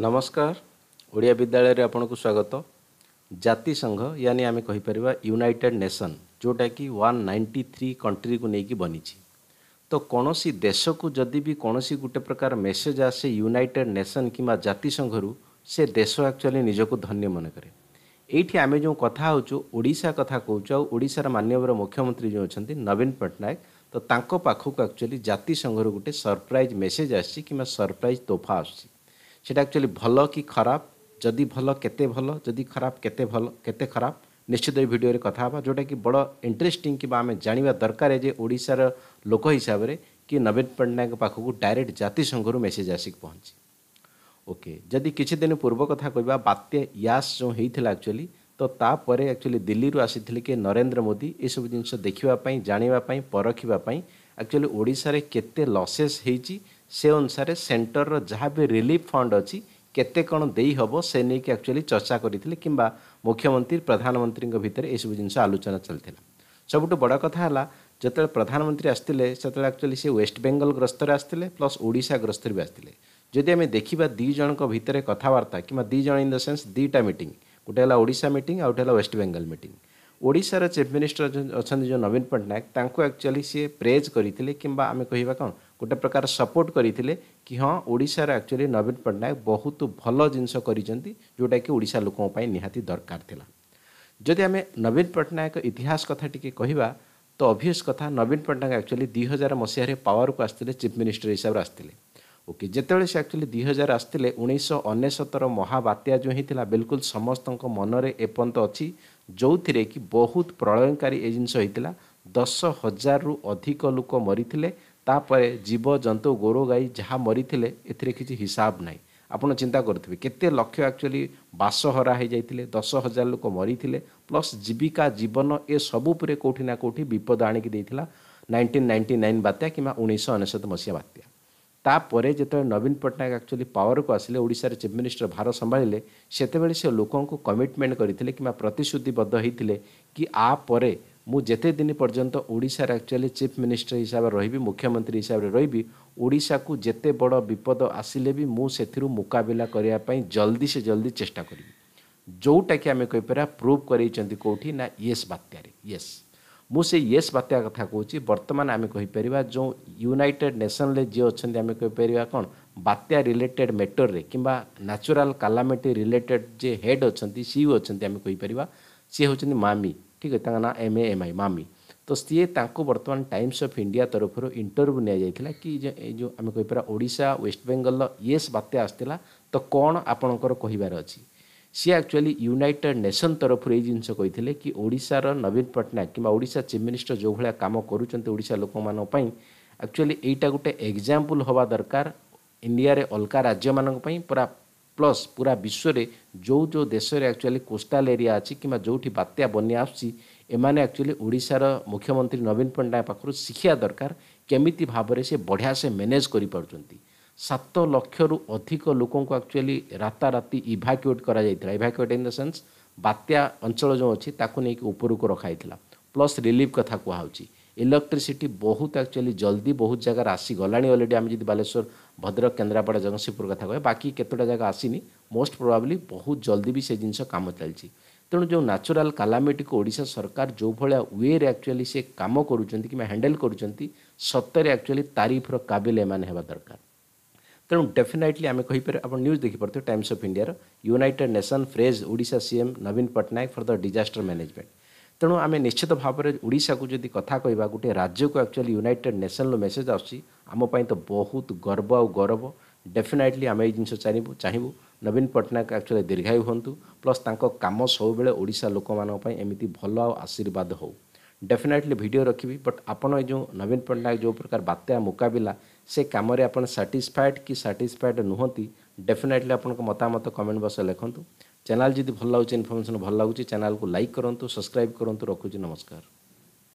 ନମସ୍କାର ଓଡ଼ିଆ ବିଦ୍ୟାଳୟରେ ଆପଣଙ୍କୁ ସ୍ୱାଗତ ଜାତିସଂଘ ୟାନି ଆମେ କହିପାରିବା ୟୁନାଇଟେଡ଼୍ ନେସନ୍ ଯେଉଁଟାକି ୱାନ୍ ନାଇଣ୍ଟି ଥ୍ରୀ କଣ୍ଟ୍ରିକୁ ନେଇକି ବନିଛି ତ କୌଣସି ଦେଶକୁ ଯଦି ବି କୌଣସି ଗୋଟେ ପ୍ରକାର ମେସେଜ୍ ଆସେ ୟୁନାଇଟେଡ଼୍ ନେସନ୍ କିମ୍ବା ଜାତିସଂଘରୁ ସେ ଦେଶ ଆକ୍ଚୁଆଲି ନିଜକୁ ଧନ୍ୟ ମନେ କରେ ଏଇଠି ଆମେ ଯେଉଁ କଥା ହେଉଛୁ ଓଡ଼ିଶା କଥା କହୁଛୁ ଆଉ ଓଡ଼ିଶାର ମାନ୍ୟବର ମୁଖ୍ୟମନ୍ତ୍ରୀ ଯେଉଁ ଅଛନ୍ତି ନବୀନ ପଟ୍ଟନାୟକ ତ ତାଙ୍କ ପାଖକୁ ଆକ୍ଚୁଆଲି ଜାତିସଂଘରୁ ଗୋଟେ ସରପ୍ରାଇଜ୍ ମେସେଜ୍ ଆସିଛି କିମ୍ବା ସରପ୍ରାଇଜ୍ ତୋଫା ଆସୁଛି সেটা ଆକ୍ଚୁଆଲି ଭଲ କି ଖରାପ ଯଦି ଭଲ କେତେ ଭଲ ଯଦି ଖରାପ କେତେ ଭଲ କେତେ ଖରାପ ନିଶ୍ଚିତ ଏଇ ଭିଡ଼ିଓରେ କଥା ହେବା ଯେଉଁଟାକି ବଡ଼ ଇଣ୍ଟରେଷ୍ଟିଂ କିମ୍ବା ଆମେ ଜାଣିବା ଦରକାର ଯେ ଓଡ଼ିଶାର ଲୋକ ହିସାବରେ କି ନବୀନ ପଟ୍ଟନାୟକ ପାଖକୁ ଡାଇରେକ୍ଟ ଜାତିସଂଘରୁ ମେସେଜ୍ ଆସିକି ପହଞ୍ଚି ଓକେ ଯଦି କିଛି ଦିନ ପୂର୍ବ କଥା କହିବା ବାତ୍ୟା ୟାସ୍ ଯେଉଁ ହେଇଥିଲା ଆକ୍ଚୁଆଲି ତ ତାପରେ ଆକ୍ଚୁଆଲି ଦିଲ୍ଲୀରୁ ଆସିଥିଲେ କି ନରେନ୍ଦ୍ର ମୋଦି ଏସବୁ ଜିନିଷ ଦେଖିବା ପାଇଁ ଜାଣିବା ପାଇଁ ପରଖିବା ପାଇଁ ଆକ୍ଚୁଆଲି ଓଡ଼ିଶାରେ କେତେ ଲସେସ୍ ହେଇଛି ସେ ଅନୁସାରେ ସେଣ୍ଟରର ଯାହା ବି ରିଲିଫ୍ ଫଣ୍ଡ ଅଛି କେତେ କ'ଣ ଦେଇହେବ ସେ ନେଇକି ଆକ୍ଚୁଆଲି ଚର୍ଚ୍ଚା କରିଥିଲେ କିମ୍ବା ମୁଖ୍ୟମନ୍ତ୍ରୀ ପ୍ରଧାନମନ୍ତ୍ରୀଙ୍କ ଭିତରେ ଏସବୁ ଜିନିଷ ଆଲୋଚନା ଚାଲିଥିଲା ସବୁଠୁ ବଡ଼ କଥା ହେଲା ଯେତେବେଳେ ପ୍ରଧାନମନ୍ତ୍ରୀ ଆସିଥିଲେ ସେତେବେଳେ ଆକ୍ଚୁଆଲି ସେ ୱେଷ୍ଟବେଙ୍ଗଲ ଗ୍ରସ୍ତରେ ଆସିଥିଲେ ପ୍ଲସ୍ ଓଡ଼ିଶା ଗ୍ରସ୍ତରେ ବି ଆସିଥିଲେ ଯଦି ଆମେ ଦେଖିବା ଦୁଇ ଜଣଙ୍କ ଭିତରେ କଥାବାର୍ତ୍ତା କିମ୍ବା ଦୁଇ ଜଣ ଇନ୍ ଦ ସେନ୍ସ ଦୁଇଟା ମିଟିଂ ଗୋଟେ ହେଲା ଓଡ଼ିଶା ମିଟିଂ ଆଉ ଗୋଟେ ହେଲା ୱେଷ୍ଟବେଙ୍ଗଲ ମିଟିଂ ଓଡ଼ିଶାର ଚିଫ୍ ମିନିଷ୍ଟର ଅଛନ୍ତି ଯେଉଁ ନବୀନ ପଟ୍ଟନାୟକ ତାଙ୍କୁ ଆକ୍ଚୁଆଲି ସିଏ ପ୍ରେଜ୍ କରିଥିଲେ କିମ୍ବା ଆମେ କହିବା କ'ଣ ଗୋଟେ ପ୍ରକାର ସପୋର୍ଟ କରିଥିଲେ କି ହଁ ଓଡ଼ିଶାର ଆକ୍ଚୁଆଲି ନବୀନ ପଟ୍ଟନାୟକ ବହୁତ ଭଲ ଜିନିଷ କରିଛନ୍ତି ଯେଉଁଟାକି ଓଡ଼ିଶା ଲୋକଙ୍କ ପାଇଁ ନିହାତି ଦରକାର ଥିଲା ଯଦି ଆମେ ନବୀନ ପଟ୍ଟନାୟକ ଇତିହାସ କଥା ଟିକେ କହିବା ତ ଅଭିୟସ୍ କଥା ନବୀନ ପଟ୍ଟନାୟକ ଆକ୍ଚୁଆଲି ଦୁଇ ହଜାର ମସିହାରେ ପାୱାରକୁ ଆସିଥିଲେ ଚିଫ୍ ମିନିଷ୍ଟର ହିସାବରେ ଆସିଥିଲେ ଓକେ ଯେତେବେଳେ ସେ ଆକ୍ଚୁଆଲି ଦୁଇ ହଜାର ଆସିଥିଲେ ଉଣେଇଶହ ଅନେଶତର ମହାବାତ୍ୟା ଯେଉଁ ହେଇଥିଲା ବିଲକୁଲ ସମସ୍ତଙ୍କ ମନରେ ଏପର୍ଯ୍ୟନ୍ତ ଅଛି ଯେଉଁଥିରେ କି ବହୁତ ପ୍ରଳୟଙ୍କାରୀ ଏ ଜିନିଷ ହେଇଥିଲା ଦଶ ହଜାରରୁ ଅଧିକ ଲୋକ ମରିଥିଲେ ତାପରେ ଜୀବଜନ୍ତୁ ଗୋରୁଗାଈ ଯାହା ମରିଥିଲେ ଏଥିରେ କିଛି ହିସାବ ନାହିଁ ଆପଣ ଚିନ୍ତା କରୁଥିବେ କେତେ ଲକ୍ଷ ଆକ୍ଚୁଆଲି ବାସହରା ହୋଇଯାଇଥିଲେ ଦଶ ହଜାର ଲୋକ ମରିଥିଲେ ପ୍ଲସ୍ ଜୀବିକା ଜୀବନ ଏସବୁ ଉପରେ କେଉଁଠି ନା କେଉଁଠି ବିପଦ ଆଣିକି ଦେଇଥିଲା ନାଇଣ୍ଟିନ୍ ନାଇଣ୍ଟି ନାଇନ୍ ବାତ୍ୟା କିମ୍ବା ଉଣେଇଶହ ଅନେଶ୍ୱତ ମସିହା ବାତ୍ୟା ତାପରେ ଯେତେବେଳେ ନବୀନ ପଟ୍ଟନାୟକ ଆକ୍ଚୁଆଲି ପାୱାରକୁ ଆସିଲେ ଓଡ଼ିଶାରେ ଚିଫ୍ ମିନିଷ୍ଟର ଭାର ସମ୍ଭାଳିଲେ ସେତେବେଳେ ସେ ଲୋକଙ୍କୁ କମିଟମେଣ୍ଟ କରିଥିଲେ କିମ୍ବା ପ୍ରତିଶ୍ରୁତିବଦ୍ଧ ହୋଇଥିଲେ କି ଆ ପରେ ମୁଁ ଯେତେ ଦିନ ପର୍ଯ୍ୟନ୍ତ ଓଡ଼ିଶାର ଆକ୍ଚୁଆଲି ଚିଫ୍ ମିନିଷ୍ଟର ହିସାବରେ ରହିବି ମୁଖ୍ୟମନ୍ତ୍ରୀ ହିସାବରେ ରହିବି ଓଡ଼ିଶାକୁ ଯେତେ ବଡ଼ ବିପଦ ଆସିଲେ ବି ମୁଁ ସେଥିରୁ ମୁକାବିଲା କରିବା ପାଇଁ ଜଲ୍ଦି ସେ ଜଲ୍ଦି ଚେଷ୍ଟା କରିବି ଯେଉଁଟାକି ଆମେ କହିପାରିବା ପ୍ରୁଭ୍ କରେଇଛନ୍ତି କେଉଁଠି ନା ୟେସ୍ ବାତ୍ୟାରେ ୟେସ୍ ମୁଁ ସେ ୟେସ୍ ବାତ୍ୟା କଥା କହୁଛି ବର୍ତ୍ତମାନ ଆମେ କହିପାରିବା ଯେଉଁ ୟୁନାଇଟେଡ଼୍ ନେସନ୍ରେ ଯିଏ ଅଛନ୍ତି ଆମେ କହିପାରିବା କ'ଣ ବାତ୍ୟା ରିଲେଟେଡ଼୍ ମେଟର୍ରେ କିମ୍ବା ନ୍ୟାଚୁରାଲ୍ କାଲାମିଟି ରିଲେଟେଡ଼୍ ଯିଏ ହେଡ଼୍ ଅଛନ୍ତି ସିଇଓ ଅଛନ୍ତି ଆମେ କହିପାରିବା ସିଏ ହେଉଛନ୍ତି ମାମି ଠିକ୍ ଅଛି ତାଙ୍କ ନାଁ ଏମ୍ ଏ ଏମ୍ ଆଇ ମାମି ତ ସିଏ ତାଙ୍କୁ ବର୍ତ୍ତମାନ ଟାଇମ୍ସ ଅଫ୍ ଇଣ୍ଡିଆ ତରଫରୁ ଇଣ୍ଟରଭ୍ୟୁ ନିଆଯାଇଥିଲା କି ଏ ଯେଉଁ ଆମେ କହିପାରିବା ଓଡ଼ିଶା ୱେଷ୍ଟବେଙ୍ଗଲର ୟେସ୍ ବାତ୍ୟା ଆସିଥିଲା ତ କ'ଣ ଆପଣଙ୍କର କହିବାର ଅଛି ସିଏ ଆକ୍ଚୁଆଲି ୟୁନାଇଟେଡ୍ ନେସନ୍ ତରଫରୁ ଏଇ ଜିନିଷ କହିଥିଲେ କି ଓଡ଼ିଶାର ନବୀନ ପଟ୍ଟନାୟକ କିମ୍ବା ଓଡ଼ିଶା ଚିଫ୍ ମିନିଷ୍ଟର ଯେଉଁଭଳିଆ କାମ କରୁଛନ୍ତି ଓଡ଼ିଶା ଲୋକମାନଙ୍କ ପାଇଁ ଆକ୍ଚୁଆଲି ଏଇଟା ଗୋଟେ ଏକ୍ଜାମ୍ପଲ୍ ହେବା ଦରକାର ଇଣ୍ଡିଆରେ ଅଲଗା ରାଜ୍ୟମାନଙ୍କ ପାଇଁ ପୁରା ପ୍ଲସ୍ ପୁରା ବିଶ୍ୱରେ ଯେଉଁ ଯେଉଁ ଦେଶରେ ଆକ୍ଚୁଆଲି କୋଷ୍ଟାଲ ଏରିଆ ଅଛି କିମ୍ବା ଯେଉଁଠି ବାତ୍ୟା ବନ୍ୟା ଆସୁଛି ଏମାନେ ଆକ୍ଚୁଆଲି ଓଡ଼ିଶାର ମୁଖ୍ୟମନ୍ତ୍ରୀ ନବୀନ ପଟ୍ଟନାୟକ ପାଖରୁ ଶିଖିବା ଦରକାର କେମିତି ଭାବରେ ସେ ବଢ଼ିଆ ସେ ମ୍ୟାନେଜ୍ କରିପାରୁଛନ୍ତି ସାତ ଲକ୍ଷରୁ ଅଧିକ ଲୋକଙ୍କୁ ଆକ୍ଚୁଆଲି ରାତାରାତି ଇଭାକ୍ୟୁଏଟ୍ କରାଯାଇଥିଲା ଇଭାକ୍ୟୁଏଟ୍ ଇନ୍ ଦ ସେନ୍ସ ବାତ୍ୟା ଅଞ୍ଚଳ ଯେଉଁ ଅଛି ତାକୁ ନେଇକି ଉପରକୁ ରଖାଯାଇଥିଲା ପ୍ଲସ୍ ରିଲିଫ୍ କଥା କୁହାହେଉଛି ଇଲେକ୍ଟ୍ରିସିଟି ବହୁତ ଆକ୍ଚୁଆଲି ଜଲ୍ଦି ବହୁତ ଜାଗାରେ ଆସିଗଲାଣି ଅଲରେଡ଼ି ଆମେ ଯଦି ବାଲେଶ୍ୱର ଭଦ୍ରକ କେନ୍ଦ୍ରାପଡ଼ା ଜଗତସିଂହପୁର କଥା କହିବା ବାକି କେତେଟା ଜାଗା ଆସିନି ମୋଷ୍ଟ ପ୍ରୋବାବ୍ଲି ବହୁତ ଜଲ୍ଦି ବି ସେ ଜିନିଷ କାମ ଚାଲିଛି ତେଣୁ ଯେଉଁ ନ୍ୟାଚୁରାଲ୍ କାଲାମିଟିକୁ ଓଡ଼ିଶା ସରକାର ଯେଉଁଭଳିଆ ୱେରେ ଆକ୍ଚୁଆଲି ସେ କାମ କରୁଛନ୍ତି କିମ୍ବା ହ୍ୟାଣ୍ଡେଲ୍ କରୁଛନ୍ତି ସତରେ ଆକ୍ଚୁଆଲି ତାରିଫର କାବିଲ ଏମାନେ ହେବା ଦରକାର ତେଣୁ ଡେଫିନାଇଟଲି ଆମେ କହିପାରିବା ଆପଣ ନ୍ୟୁଜ୍ ଦେଖିପାରୁଥିବେ ଟାଇମ୍ସ ଅଫ୍ ଇଣ୍ଡିଆର united nation praise Odisha CM ନବୀନ Patnaik for the disaster management ତେଣୁ ଆମେ ନିଶ୍ଚିତ ଭାବରେ ଓଡ଼ିଶାକୁ ଯଦି କଥା କହିବା ଗୋଟିଏ ରାଜ୍ୟକୁ ଆକ୍ଚୁଆଲି ୟୁନାଇଟେଡ଼ ନେସନ୍ର ମେସେଜ୍ ଆସୁଛି ଆମ ପାଇଁ ତ ବହୁତ ଗର୍ବ ଆଉ ଗୌରବ ଡେଫିନାଇଟଲି ଆମେ ଏଇ ଜିନିଷ ଚାହିଁବୁ ଚାହିଁବୁ ନବୀନ ପଟ୍ଟନାୟକ ଆକ୍ଚୁଆଲି ଦୀର୍ଘାୟୁ ହୁଅନ୍ତୁ ପ୍ଲସ୍ ତାଙ୍କ କାମ ସବୁବେଳେ ଓଡ଼ିଶା ଲୋକମାନଙ୍କ ପାଇଁ ଏମିତି ଭଲ ଆଉ ଆଶୀର୍ବାଦ ହେଉ ଡେଫିନାଇଟଲି ଭିଡ଼ିଓ ରଖିବି ବଟ୍ ଆପଣ ଏ ଯେଉଁ ନବୀନ ପଟ୍ଟନାୟକ ଯେଉଁ ପ୍ରକାର ବାତ୍ୟା ମୁକାବିଲା ସେ କାମରେ ଆପଣ ସାଟିସ୍ଫାଏଡ଼୍ କି ସାଟିସ୍ଫାଏଡ଼୍ ନୁହନ୍ତି ଡେଫିନାଇଟଲି ଆପଣଙ୍କ ମତାମତ କମେଣ୍ଟ ବକ୍ସରେ ଲେଖନ୍ତୁ चैनल जी भल लगे इनफर्मेशन भल लगुच्छे चैनल को लाइक करूँ सब्सक्राइब करूँ रखुच्छी नमस्कार